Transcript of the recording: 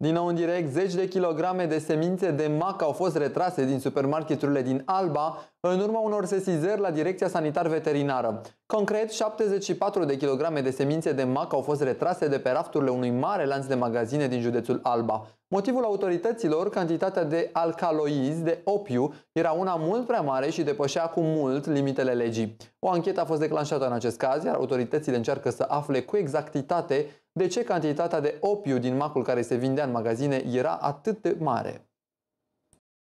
Din nou în direct, zeci de kilograme de semințe de mac au fost retrase din supermarketurile din Alba în urma unor sesizări la Direcția Sanitar Veterinară. Concret, 74 de kilograme de semințe de mac au fost retrase de pe rafturile unui mare lanț de magazine din județul Alba. Motivul autorităților, cantitatea de alcaloizi de opiu era una mult prea mare și depășea cu mult limitele legii. O anchetă a fost declanșată în acest caz, iar autoritățile încearcă să afle cu exactitate de ce cantitatea de opiu din macul care se vindea în magazine era atât de mare.